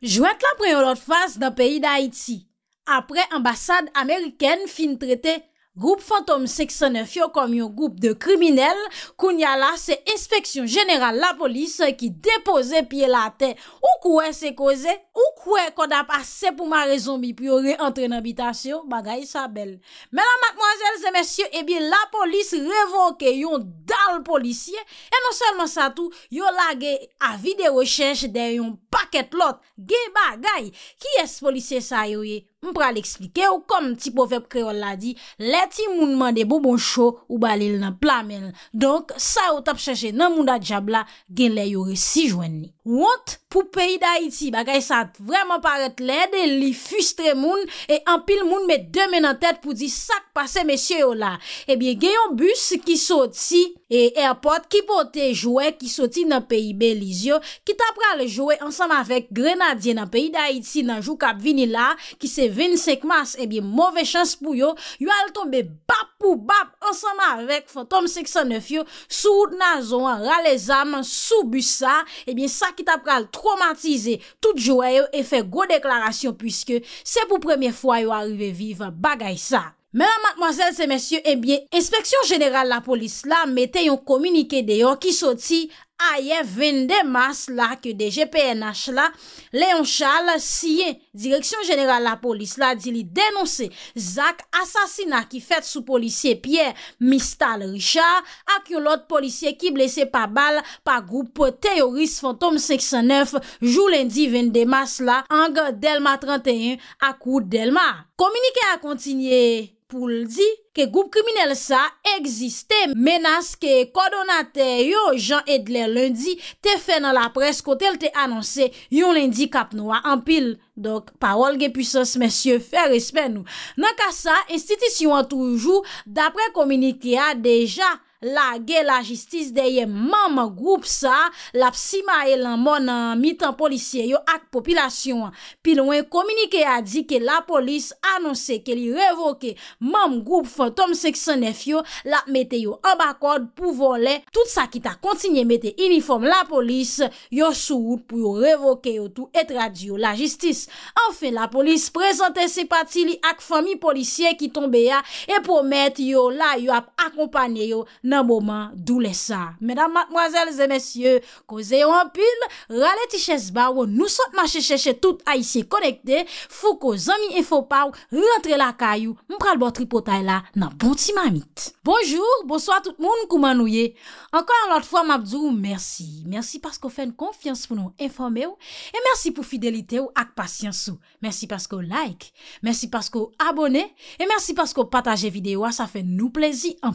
Jouet la preyo lot fas da peyi da Haiti. Apre ambasade Ameriken fin trete, Groupe Fantom 609 yo kom yon groupe de kriminelle koun yala se inspeksyon jeneral la polis ki depoze piye la ten. Ou kouè se koze, ou kouè kouè kou da pa se pou ma rezon bi piyo re entre n'habitasyon, bagay sa bel. Mèlan, mademoiselles et messieurs, ebi eh la polis revoke yon dal polisye. E non selman sa tou, yo la ge avi de rechèche de yon paket lot. Ge bagay, ki es polisye sa yoye? Mpra li eksplike ou kom ti povep kreol la di, le ti mounman de bobon chou ou balil nan plamen. Donk, sa ou tap cheche nan mounda di jab la gen le yori si jwen ni. Wout pou peyi da iti, bagay sat vreman paret led, li fustre moun, e anpil moun met demen an tèt pou di sak pase mesye yo oh la. Ebyen, eh geyon bus ki soti, e airport, ki pote jowe, ki soti nan peyi Belize yo, ki tapra le jowe ansan avèk grenadye nan peyi da iti nan jou kap vinila, ki se vin sekmas, ebyen, eh mouve chans pou yo, yo al tombe belize. pou bap ansanman avèk fantom 609 yo, sou wout nazon, ralèzaman, sou bussa, ebyen eh sa ki tap pral traumatize tout jou ay yo, e fè gwo deklarasyon pwiske, se pou premier fwa yo arive vive bagay sa. Mè an matmwazèl se mèsyon, ebyen eh inspeksyon jeneral la polis la, metè yon komunike deyo ki soti, A ye vende mas la ke de GPNH la, Leon Charles siye direksyon jeneral la polis la di li denonse zak asasina ki fet sou polisye Pierre Mistal Richard ak yo lot polisye ki blese pa bal pa goup teoris Fantom 509 jou lendi vende mas la ange Delma 31 ak ou Delma. Komunike a kontinye. Poul di ke goup kriminel sa eksiste menas ke kodonate yo jan edler lundi te fe nan la pres ko tel te anonse yon lundi kap noua anpil. Dok, parol ge pwisans monsye, fe respe nou. Nankasa, institisyon toujou, dapre komini ki a deja, la ge la jistis deye mam group sa, la psima elan mounan mitan polisye yo ak popilasyon. Pi lwen komunike a di ke la polis anonse ke li revoke mam group fantom sekse nef yo la mette yo ambakod pou volen tout sa ki ta kontinye mette uniform la polis yo souwout pou yo revoke yo tou etra di yo la jistis. Anfen la polis prezante se pati li ak fami polisye ki tombe ya e pou mette yo la yo ap akompane yo nan mouman dou lesa. Medan matmoazèl zè mesyè, ko zè yo anpil, ralè ti chè sba, wou nou sot mache chè chè tout a bon y siye konekte, fou ko zami enfopaw, rentre la kayou, mpral botri potay la, nan bonti mamit. Bonjour, bonsoit tout moun kouman nouye. Ankan anot fwa mabdou, mersi. Mersi paskou fèn konfians pou nou informe ou, e mersi pou fidelite ou ak pasyans ou. Mersi paskou like, mersi paskou abone, e mersi paskou pataje videwa, sa fè nou plezi an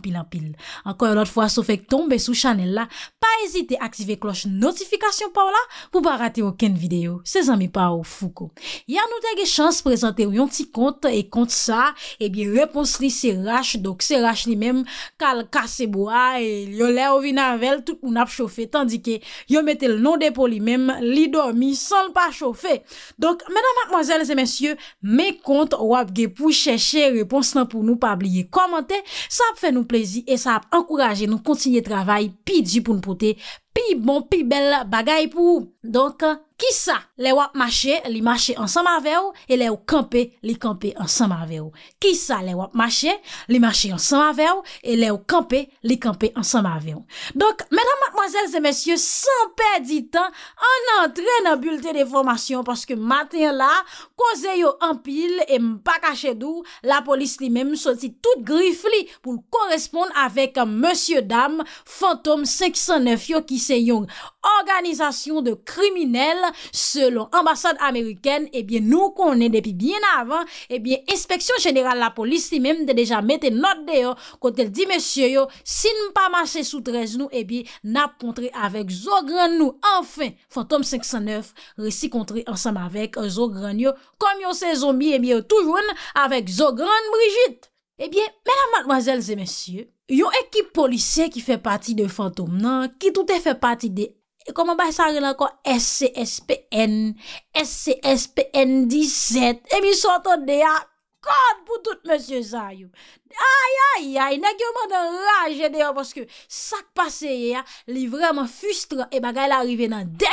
anot fwa so fek tombe sou chanel la, pa ezite aktive kloche notifikasyon pa w la pou pa rate w ken videyo. Se zan mi pa w fou ko. Yan nou dege chans prezante w yon ti kont e kont sa, ebi eh repons li se rache, dok se rache li mem kal kase bo a, e yon le winavel, tout ou nap chofe, tandike yon mette l non depo li mem li dormi, sol pa chofe. Donk, menan makmanzele se mensye, me kont w apge pou cheshe repons nan pou nou pa abliye komante, sa ap fe nou plezi, e sa ap anko pou raje nou konsigne travay, pi di pou nou pote, pou raje nou konsigne travay, pi bon, pi bel bagay pou. Donk, ki sa, le wap mache, li mache ansan mave ou, e le wap kampe, li kampe ansan mave ou. Ki sa, le wap mache, li mache ansan mave ou, e le wap kampe, li kampe ansan mave ou. Donk, menan matmozèl zè mèsyè, san per di tan, an antren an bulte de formasyon, paske matin la, kouze yo an pil, e mpa kache dou, la polis li mèm soti tout grif li pou l'koresponde avèk mèsyè dam fantom 509 yo ki se yon organizasyon de kriminel selon ambasade Ameriken, nou konen depi eh bien avan, inspeksyon jeneral la polisi menm de deja mette not de yo kontel di mesye yo, si n pa mache sou trez nou, eh nap kontre avèk zo gran nou. Enfè, Fantom 509 resi kontre ansam avèk euh, zo gran yo, kom yon se zon mi, evi yo eh toujoun avèk zo gran Brigitte. Ebyen, menan madwazel zè mesye yo, Yon ekip polise ki fe pati de fantoum nan, ki toute fe pati de... E koman ba yon sari nan kon S-C-S-P-N, S-C-S-P-N-17, e mi soton de ya, kod pou toute monsye zayou. Ay ay ay, nek yon man de raje de ya, poske sak paseye ya, li vreman fustran, e bagay la rive nan dek.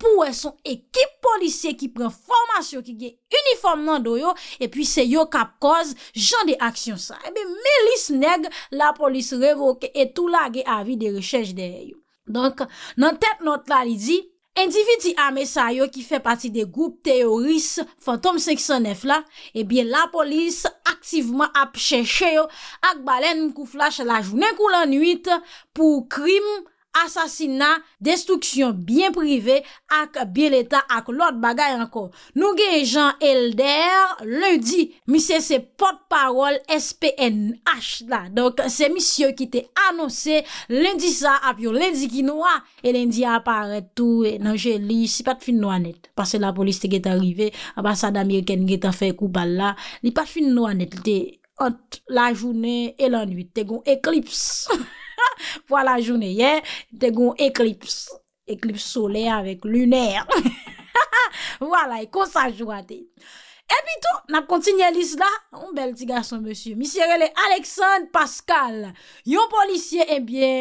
pou wè son ekip polisye ki pren formasyon ki ge uniformman do yo e pi se yo kap koz jan de aksyon sa. Ebe, eh melis neg la polis revoke etou la ge avi de rechèche de yo. Donk, nan tet not la li di, endiviti ame sa yo ki fe pati de goup teoris fantom 509 la, ebe eh la polis aktiveman ap chèche yo ak balen mkou flash la jounen kou lan 8 pou krim... asasina, destuksyon byen prive ak byen leta ak lot bagay anko. Nou gen Jean Helder, lundi mi se se pot parol SPNH la. Donk se misyon ki te anonsen lundi sa ap yo lundi ki nou a e lundi aparet tou. E nan jè li si pat fin nou anet. Pase la polis te get arrive. Abasad Ameriken get afe kou bal la. Li pat fin nou anet. Te ant la jounen e lannuit. Te gon eklips. Pwa la joun e ye, te goun eklips. Eklips sole avèk lunèr. Vwala, e konsa jwa te. E pi tou, nap kontinye lis la. Un bel ti gason, monsye. Misye rele, Aleksandr Paskal. Yon polisye, e eh bie,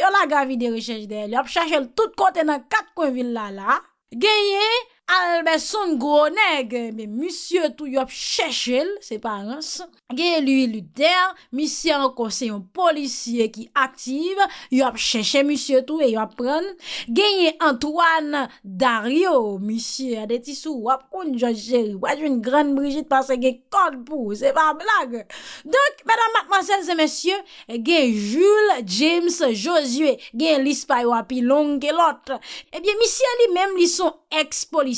yon la gavi de rechèj de. Li ap chache l tout kontè nan kat konvil la la. Genye, Albe son gro neg Misyè tou yop chèchèl Se pa ans Genye luy luder Misyè an konsè yon polisyè ki aktive Yop chèchè misyè tou Genye Antoine Dario Misyè adetissou Wap koun jòjè Wajoun gran Brigitte Pase genye kod pou Se pa blag Donk, mèdèm matmansel se mèsyè Genye Jules James Josué Genye lispay wap yi long ke lot Ebyè, misyen li mèm li son ex-polisyè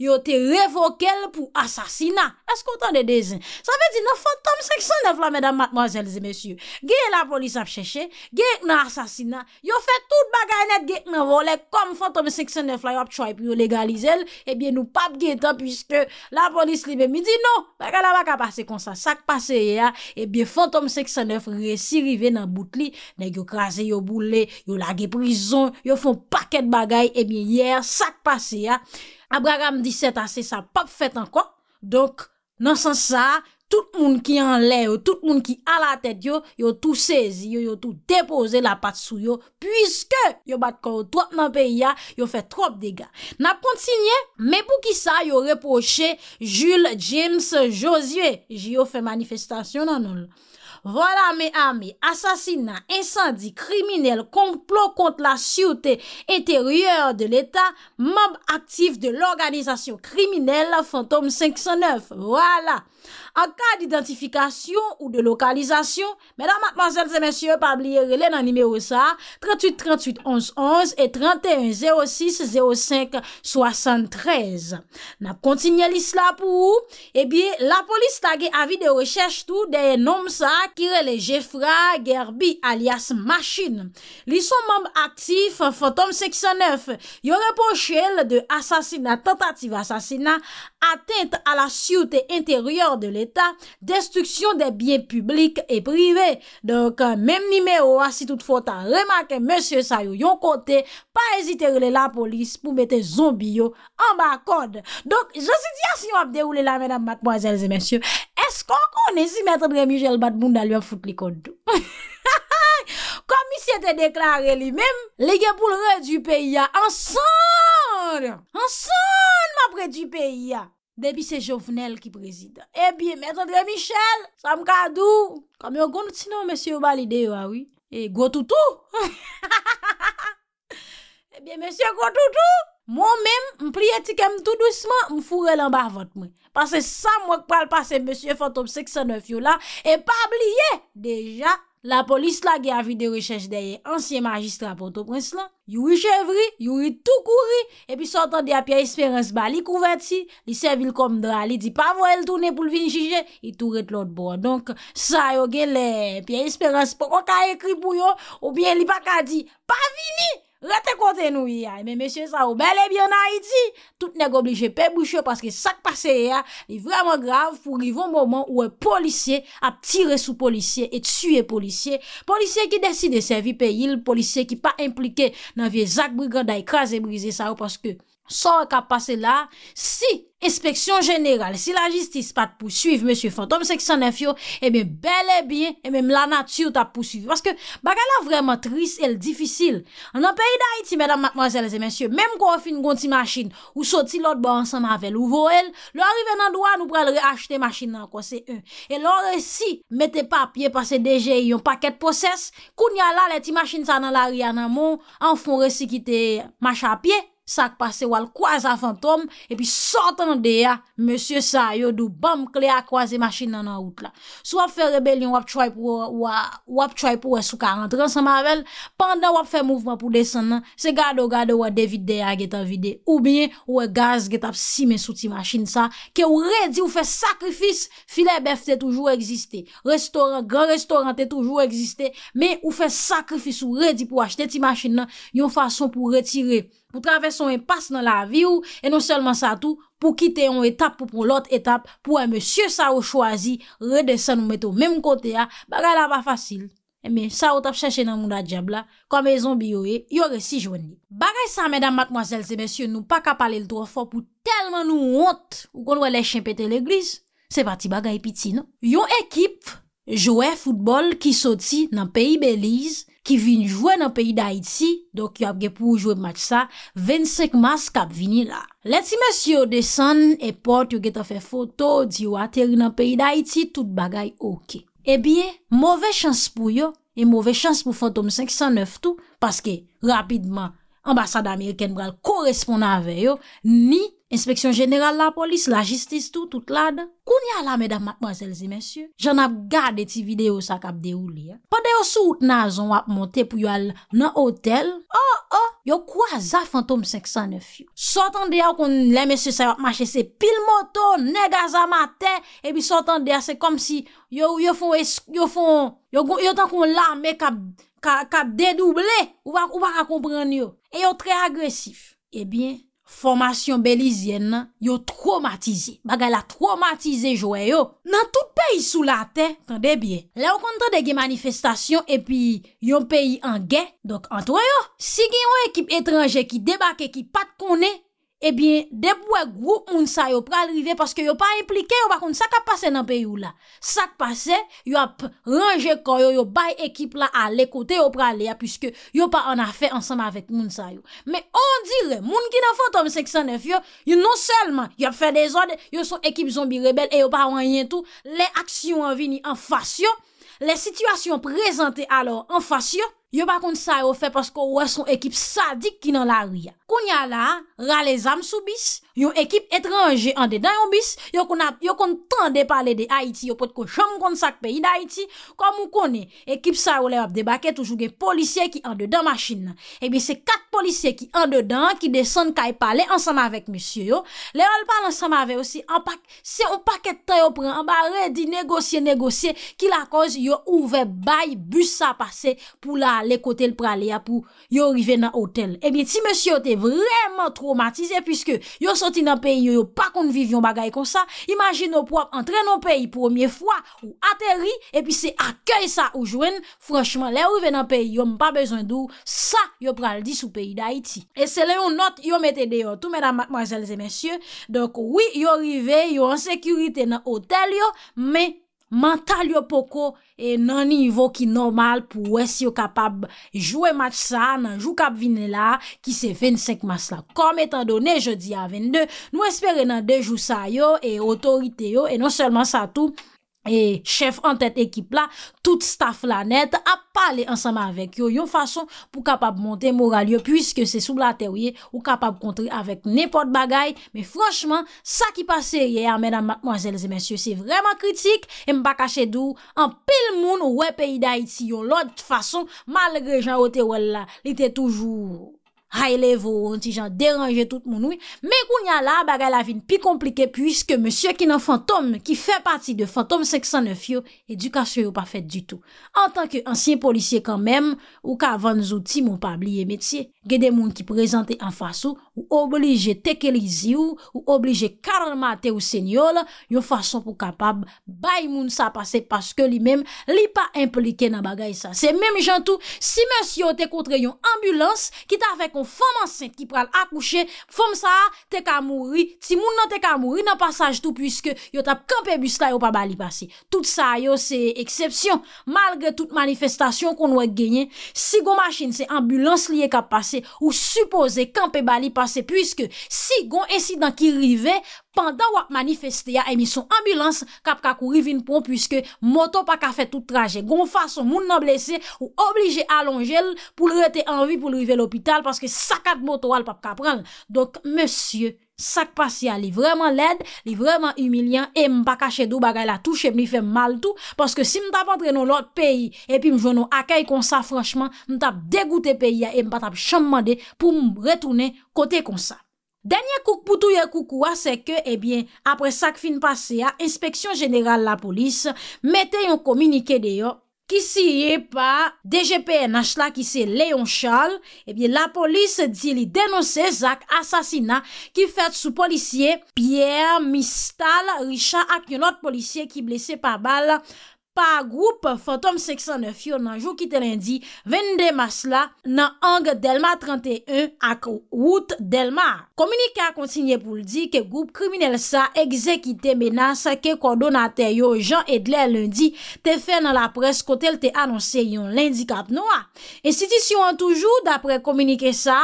Yo te revokel pou asasina Eskotan de dezen Sa ve di nan fantom 609 la Medan matman zelze mensyou Ge la polis ap cheche Ge nan asasina Yo fe tout bagay net ge menvole Kom fantom 609 la yo ap choy Pyo legalize el Ebyen eh nou pap ge etan Piske la polis libe mi di no Bakala baka pase konsa Sak pase ya Ebyen eh fantom 609 resi rive nan bout li Neg yo krasi yo boule Yo lage prison Yo fon paket bagay Ebyen eh yer sak pase ya Abraham 17 a se sa pap fèt anko, donk nan san sa, tout moun ki an lè ou tout moun ki a la tèt yo, yo tou sezi, yo yo tou depoze la pat sou yo, pwiske yo bat kò ou tòp nan pe ya, yo fè trop dega. Nap kont sinye, mè pou ki sa yo repoche, Jules, James, Josué, je yo fè manifestasyon nan nou la. Vola me ame, asasina, insandi, kriminelle, konplo kont la syoute eteryer de l'Etat, mab aktif de l'organizasyon kriminelle Fantom 509. Vola. An ka d'identifikasyon ou de lokalizasyon, mena matmazel se mensyon, pa bliye relè nan nime ou sa, 38 38 11 11 et 31 06 05 73. Nap kontinye lis la pou ou? Ebiye, la polis la ge avi de rechèche tou, deye nom sa, akire le jefra gerbi alias machine. Li son mamb aktif, fantom seksyon 9, yon repos chel de asasina, tentative asasina, atente a la siyote interyor de l'Etat, destruksyon de biye publik e prive. Donk, mem nime ou asitout fota, remake, monsye sa yon kote, pa ezite rele la polis, pou mette zombiyo an bak kode. Donk, josi diya si yon ap deroule la, menam, matmoazelze, monsye, E skon kone si mètre Drémichel Badboun da lyo foute li kondou? Kom mi se te deklare li mèm, li gen pou l re du peyi ya, ansan! Ansan ma pre du peyi ya! Depi se Jovenel ki prezident. E eh bi mètre Drémichel, sa m kadou, kom yo kon ti nou mèsyou balide yo awi, ah e eh, go toutou! E eh bi mèsyou go toutou! Mwen men, m pliye tikem tout douceman, m fure lan ba vat mwen. Pase sa m wak pral pase m monsye fantom 69 yo la, e pa bliye, deja, la polis la ge avi de rechèche deye, ansye magistra poto prins la, yuri chevri, yuri tout kouri, e pi sotan de a piye esperance ba li kouverti, li se vil kom drali, di pa vo el tourne pou l vini chije, e touret lout bo. Donk, sa yo ge le piye esperance poko ka ekri pou yo, ou bien li baka di, pa vini! Rete konten nou ya, mè mè sè sa ou, mè lè bè nan y di, tout nè go bli jè pe bouchè, paske sak pase ya, e li vreman grav, fou rivon mouman ou e polisye a tire sou polisye, e tsuye polisye, polisye ki desi de servi pe yil, polisye ki pa implike nan vie Zak Briganda, e krasè brise sa ou, paske. So ek ap pase la, si inspeksyon jeneral, si la jistis pat pou suiv, monsye fantom seksyon enfyo, ebe eh bele biye, ebe eh mla natyou tap pou suiv. Paske baka la vreman tris el difisil. An apay da iti, mèdam matmazèles e monsye, mèm kwa ou fin goun ti machin, ou soti lot ba ansan avel ou vo el, lò arrive nan doan ou pral reachte machin nan kwa se e. E lò resi, mette papye pase deje yon paket poses, koun ya la le ti machin sa nan la riyan nan moun, an fon resi ki te macha apye, Sak pase wal kwaza fantom E pi sotan de ya Monsie sa yo do bam kle a kwaze Masin nan an out la So wap fe rebelyon wap choy pou Wap choy pou wesou ka rentran sa mavel Pandan wap fe mouvman pou desen nan Se gado gado wade vide ya geta vide Ou bie wwe gaz getap simen Sou ti masin sa Ke ou redi ou fe sakrifis Filet bev te toujou eksiste Restoran, gran restoran te toujou eksiste Me ou fe sakrifis ou redi pou achete ti masin nan Yon fason pou retire pou travè son e pas nan la vi ou, e non selman sa tou, pou kite yon etap pou pou l'ot etap, pou wè mèsyè sa wè chwazi, redè sa nou mèt ou mèm kote ya, bagay la pa fasil. E mè, sa wè tap chèche nan moun da djab la, kon mè zon biyo e, yon re si jwen li. Bagay sa, mèdam, mèk mwazel, se mèsyè nou pa kap pale l'tro fò pou telman nou hont ou kon wè lè chempete l'eglise. Se pati bagay piti, non? Yon ekip, jouè foutbol ki soti nan peyi Belize, ki vin jwe nan peyi da iti, dok yo apge pou jwe match sa, 25 mars kap vini la. Leti mè si yo desen, e pot yo geta fe foto, di yo ateri nan peyi da iti, tout bagay ok. E biye, mowè chans pou yo, e mowè chans pou Fantom 509 tou, paske, rapidman, ambasade Ameriken bral koresponda ave yo, ni, Inspeksyon jeneral la polis, la jistis tout, tout la da. Koun ya la meda matmazelzi mensyo? Jan ap gade ti video sa kap derouli ya. Pa de yo sou out nazon wap monte pou yo al nan hotel. Oh oh, yo kwa za fantom seksan ne fyo? Sot an de ya kon le mensyo sa wap mache se pil moto, nega za mate, e bi sot an de ya se kom si yo yo fon esk, yo fon, yo yo tan kon la me kap, kap, kap dedouble, ou wak a kompran yo? E yo tre agresif. E eh bien... Formasyon belizyen nan, yo traumatize. Bagal la traumatize joe yo. Nan tout peyi sou la te, kande bie. Le yo konta degi manifestasyon epi yon peyi an gen, dok antwe yo. Si gen yon ekip etranje ki debake ki pat kone, Ebyen, eh debwe grou moun sa yo pralrive Paske yo pa implike yo bakoun Sak ap pase nan peyo la Sak pase, yo ap range koyo Yo bay ekip la ale kote yo pralia Piske yo pa an afe ansama vek moun sa yo Me on dire, moun ki nan fote Om seksan nef yo, yo non selman Yo ap fe dezode, yo son ekip zombi rebel E yo pa wanyen tou Le aksyon avini an fasyon Le situasyon prezante alor an fasyon Yo bakoun sa yo fe Paske yo wè son ekip sadik ki nan la riyan kounya la, rale zam sou bis, yon ekip etranje ande dan yon bis, yon kon tan de pale de Haiti, yon pot ko chan kon sak peyi de Haiti, kon moun kone, ekip sa ou le wap debake, toujou gen polisye ki ande dan ma chine nan, ebi se kat polisye ki ande dan, ki desan ka e pale ansama vek monsye yo, le wal pale ansama vek osi, se ou paket te yo pre, an ba redi negosye negosye, ki la koz yo ouve bay bus sa pase, pou la le kote l prale ya, pou yo rive nan hotel, ebi ti monsye yo te, Vreman traumatize pwiske yo soti nan peyi yo yo pa kon viv yon bagay kon sa Imagine yo pou ap entre nan peyi pwomye fwa ou ateri Epi se akyey sa ou jwen Franchman le ou ve nan peyi yo mpa bezon dou Sa yo pral di sou peyi da iti E se le yon not yo metede yo Tou mena mademoiselles et messieurs Donk wii yo rive yo an sekurite nan otel yo Me Mantal yo poko e nan nivou ki normal pou wè si yo kapab jwè mat sa nan jwou kap vinela ki se 25 mas la. Kom etan do ne je di a 22, nou espere nan de jwou sa yo e otorite yo e non selman sa tou. E chef an tèt ekip la, tout staff la net a pale ansama avèk yo. Yon fason pou kapab monte moral yo, pwiske se sou blaterye ou kapab kontre avèk nepot bagay. Me fronchman, sa ki pase yè, amè nan mwazèl zè mèsyò, se vreman kritik, e mba kache dò, an pel moun wè peyi da iti yo. Lò, t'fason, malgre Jean Otero lè, l'ite toujou. Hay leve ou an ti jan deranje tout moun ouy, men kou nyan la baga la vin pi komplike pwiske monsye kinan fantom ki fe pati de fantom 609 yo edukasyon yo pa fet du tout. An tanke ansyen polisye kanmen, ou ka avan zouti moun pa bliye metye. gen de moun ki prezante an fasou ou oblije teke li zi ou ou oblije karma te ou senyol yon fason pou kapab bay moun sa pase paske li men li pa implike nan bagay sa se menm jantou, si mons yo te kontre yon ambulans ki ta fe kon fom ansen ki pral akouche, fom sa te ka mouri, si moun nan te ka mouri nan pasaj tou pwiske yo tap kampe busla yo pa ba li pase tout sa yo se eksepsyon, malge tout manifestasyon kon wak genyen si go masin se ambulans li e kapase Ou suppose kampe bali pase Puiske si gon esidant ki rive Pendan wak manifeste ya emisyon ambulans Kap kakou rive yon pon Puiske moto pa ka fet tout traje Gon fason moun nan blese Ou oblige alonjel pou l rete anvi Pou l rive l opital Paske sakad moto wal pap kap ral Donk monsye Sak pa siya li vreman led, li vreman humiliant, e m pa kache dou bagay la touche, m li fèm mal tou, paske si m ta patre nou lot peyi, e pi m joun nou akay kon sa franchman, m ta degoute peyi ya, e m pa ta chanmande, pou m retoune kote kon sa. Danyan kouk pou touye koukouwa, se ke, e bien, apre sak fin pase ya, inspeksyon jeneral la polis, mette yon kominike deyo, Ki siye pa DGPNH la ki se Leon Charles, ebyen eh la polis di li denose zak asasina ki fet sou polisye Pierre Mistal Richard ak yon ot polisye ki blese pa bala. pa goup Fantom 609 yon nan jou ki te lindi 22 masla nan ange Delma 31 ak wout Delma. Komunika kontinye pou ldi ke goup kriminele sa ekzekite menasa ke kondonate yo Jean Edler lindi te fe nan la pres kote l te anonse yon lindi kat noua. En sitisyon toujou dapre komunike sa...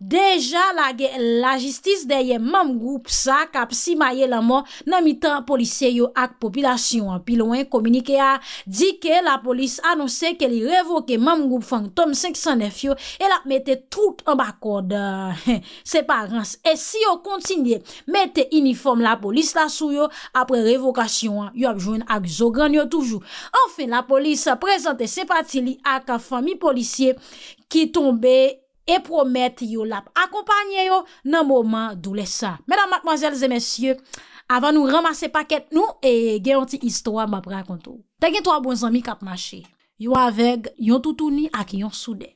Deja la jistis deye mam group sa kap si maye la mo nan mitan polisye yo ak popilasyon. Pi loin, komunike a di ke la polis anonse ke li revoke mam group fang tom 509 yo el ap mette tout an bakod separense. E si yo kontinye mette uniform la polis la sou yo, apre revokasyon yo ap jwen ak zogran yo toujou. Anfen la polis prezante sepati li ak a fami polisye ki tombe E promet yo lap akopanyen yo nan mouman dou lesa. Medan matmazelze mesye, avan nou ramase paket nou e gen yon ti istwa mab re akonto. Teken to a bon zami kap mache. Yo avek yon toutouni ak yon soude.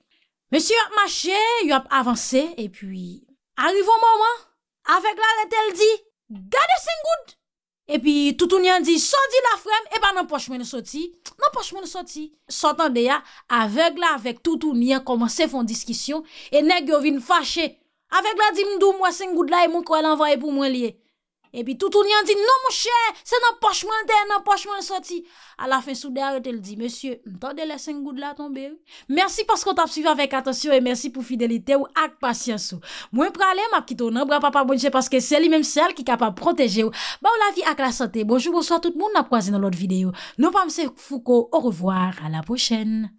Mesye yo ap mache, yo ap avanse, e pi... Arrivou mouman, avek la re tel di, gade singoud! E pi toutounian di, sondi la frem, e ba nan pochmen sou ti... Poshman soti, sotan deya avek la vek toutou niya komanse fon diskisyon E neg yo vin fache, avek la di mdou mwase ngoud la e mou kwa lan vaye pou mwen liye E pi toutoun yon di, nou mou chè, se nan pochman den, nan pochman sou ti. A la fin sou deret, el di, monsye, mtande lesen goud la tombe ou? Mersi paskou tap suivi avèk atensyon, e mersi pou fidelite ou ak pasyansou. Mwen pralè, mapkito, nan bra pa pa bonjè, paske seli menm sel ki kapa proteje ou. Ba ou la vi ak la sante, bonjou, bonso, tout moun ap wazen nou lot videyo. Nou pa mse foukou, ou revoar, ala pochèn.